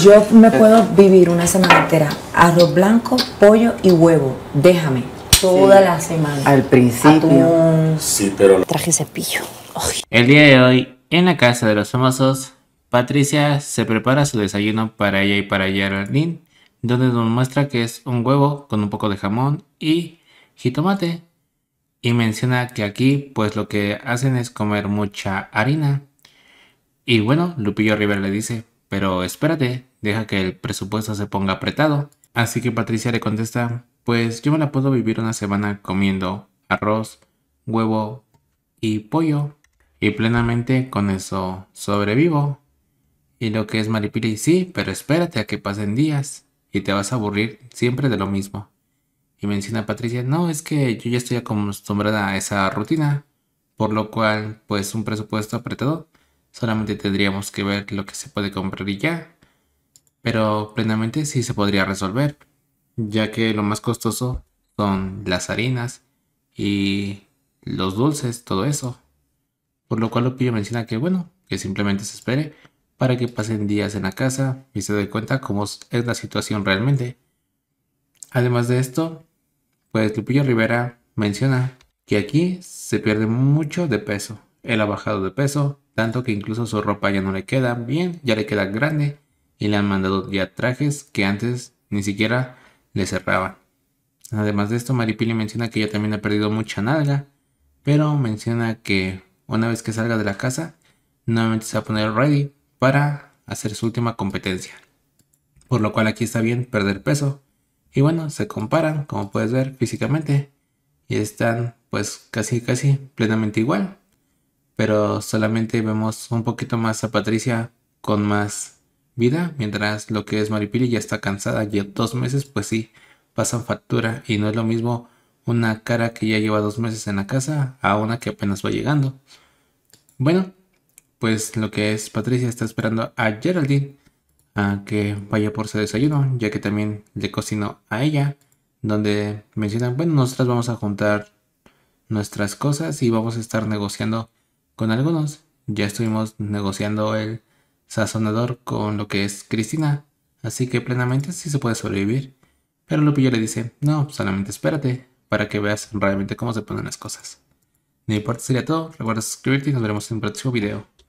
Yo me puedo vivir una semana entera arroz blanco, pollo y huevo. Déjame. Toda la semana. Al principio. Sí, pero... Traje cepillo. El día de hoy, en la casa de los famosos, Patricia se prepara su desayuno para ella y para Geraldine, donde nos muestra que es un huevo con un poco de jamón y jitomate. Y menciona que aquí, pues lo que hacen es comer mucha harina. Y bueno, Lupillo Rivera le dice, pero espérate, deja que el presupuesto se ponga apretado. Así que Patricia le contesta, pues yo me la puedo vivir una semana comiendo arroz, huevo y pollo. Y plenamente con eso sobrevivo. Y lo que es Maripili, sí, pero espérate a que pasen días y te vas a aburrir siempre de lo mismo. Y menciona Patricia, no, es que yo ya estoy acostumbrada a esa rutina, por lo cual, pues un presupuesto apretado Solamente tendríamos que ver lo que se puede comprar y ya. Pero plenamente sí se podría resolver, ya que lo más costoso son las harinas y los dulces, todo eso. Por lo cual Lupillo menciona que bueno, que simplemente se espere para que pasen días en la casa y se dé cuenta cómo es la situación realmente. Además de esto, pues Lupillo Rivera menciona que aquí se pierde mucho de peso. Él ha bajado de peso, tanto que incluso su ropa ya no le queda bien, ya le queda grande y le han mandado ya trajes que antes ni siquiera le cerraban. Además de esto, Maripili menciona que ella también ha perdido mucha nalga, pero menciona que una vez que salga de la casa, nuevamente se va a poner ready para hacer su última competencia. Por lo cual aquí está bien perder peso. Y bueno, se comparan, como puedes ver, físicamente. Y están pues casi casi plenamente igual pero solamente vemos un poquito más a Patricia con más vida, mientras lo que es Maripili ya está cansada, ya dos meses, pues sí, pasan factura y no es lo mismo una cara que ya lleva dos meses en la casa a una que apenas va llegando. Bueno, pues lo que es Patricia está esperando a Geraldine a que vaya por su desayuno, ya que también le cocinó a ella, donde mencionan, bueno, nosotras vamos a juntar nuestras cosas y vamos a estar negociando con algunos. Ya estuvimos negociando el sazonador con lo que es Cristina, así que plenamente sí se puede sobrevivir. Pero Lupillo le dice, no, solamente espérate, para que veas realmente cómo se ponen las cosas. No importa, sería todo, recuerda suscribirte y nos veremos en un próximo video.